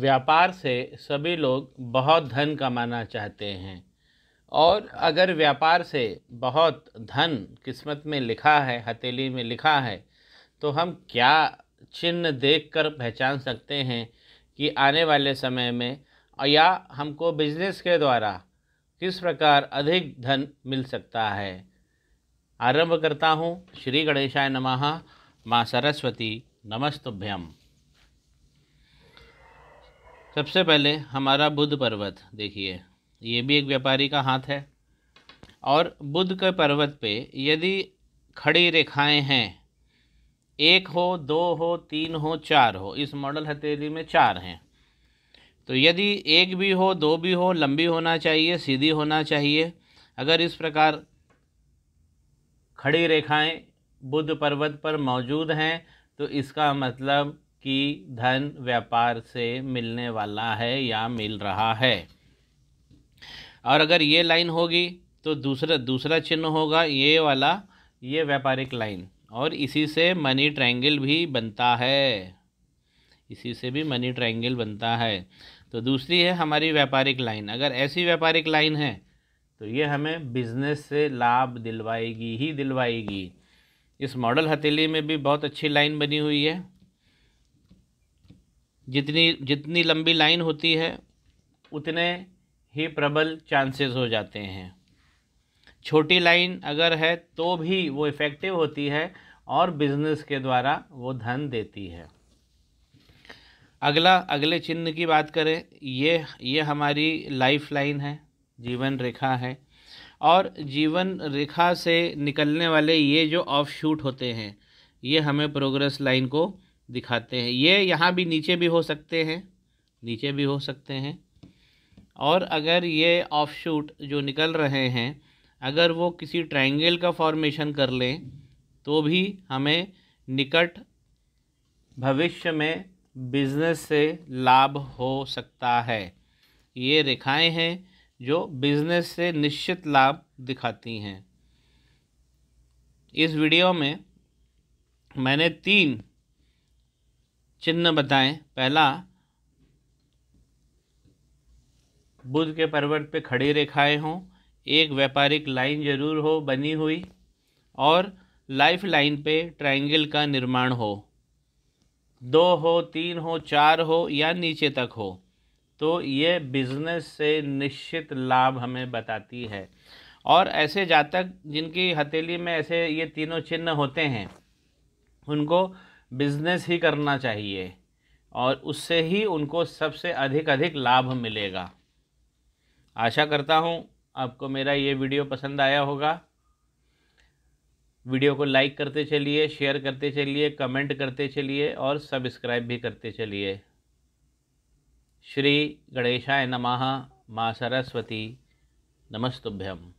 व्यापार से सभी लोग बहुत धन कमाना चाहते हैं और अगर व्यापार से बहुत धन किस्मत में लिखा है हथेली में लिखा है तो हम क्या चिन्ह देखकर पहचान सकते हैं कि आने वाले समय में या हमको बिजनेस के द्वारा किस प्रकार अधिक धन मिल सकता है आरंभ करता हूँ श्री गणेशाय नमः माँ सरस्वती नमस्तुभ्यम सबसे पहले हमारा बुद्ध पर्वत देखिए ये भी एक व्यापारी का हाथ है और बुद्ध के पर्वत पे यदि खड़ी रेखाएं हैं एक हो दो हो तीन हो चार हो इस मॉडल हथेली में चार हैं तो यदि एक भी हो दो भी हो लंबी होना चाहिए सीधी होना चाहिए अगर इस प्रकार खड़ी रेखाएं बुद्ध पर्वत पर मौजूद हैं तो इसका मतलब कि धन व्यापार से मिलने वाला है या मिल रहा है और अगर ये लाइन होगी तो दूसरा दूसरा चिन्ह होगा ये वाला ये व्यापारिक लाइन और इसी से मनी ट्रायंगल भी बनता है इसी से भी मनी ट्रायंगल बनता है तो दूसरी है हमारी व्यापारिक लाइन अगर ऐसी व्यापारिक लाइन है तो ये हमें बिज़नेस से लाभ दिलवाएगी ही दिलवाएगी इस मॉडल हथेली में भी बहुत अच्छी लाइन बनी हुई है जितनी जितनी लंबी लाइन होती है उतने ही प्रबल चांसेस हो जाते हैं छोटी लाइन अगर है तो भी वो इफ़ेक्टिव होती है और बिजनेस के द्वारा वो धन देती है अगला अगले चिन्ह की बात करें ये ये हमारी लाइफ लाइन है जीवन रेखा है और जीवन रेखा से निकलने वाले ये जो ऑफ शूट होते हैं ये हमें प्रोग्रेस लाइन को दिखाते हैं ये यहाँ भी नीचे भी हो सकते हैं नीचे भी हो सकते हैं और अगर ये ऑफ शूट जो निकल रहे हैं अगर वो किसी ट्रायंगल का फॉर्मेशन कर लें तो भी हमें निकट भविष्य में बिज़नेस से लाभ हो सकता है ये रेखाएं हैं जो बिज़नेस से निश्चित लाभ दिखाती हैं इस वीडियो में मैंने तीन चिन्ह बताएं पहला बुध के पर्वत पे खड़ी रेखाएं हों एक व्यापारिक लाइन जरूर हो बनी हुई और लाइफ लाइन पे ट्रायंगल का निर्माण हो दो हो तीन हो चार हो या नीचे तक हो तो ये बिजनेस से निश्चित लाभ हमें बताती है और ऐसे जातक जिनकी हथेली में ऐसे ये तीनों चिन्ह होते हैं उनको बिज़नेस ही करना चाहिए और उससे ही उनको सबसे अधिक अधिक लाभ मिलेगा आशा करता हूँ आपको मेरा ये वीडियो पसंद आया होगा वीडियो को लाइक करते चलिए शेयर करते चलिए कमेंट करते चलिए और सब्सक्राइब भी करते चलिए श्री गणेशाय नमः माँ सरस्वती नमस्तुभ्यम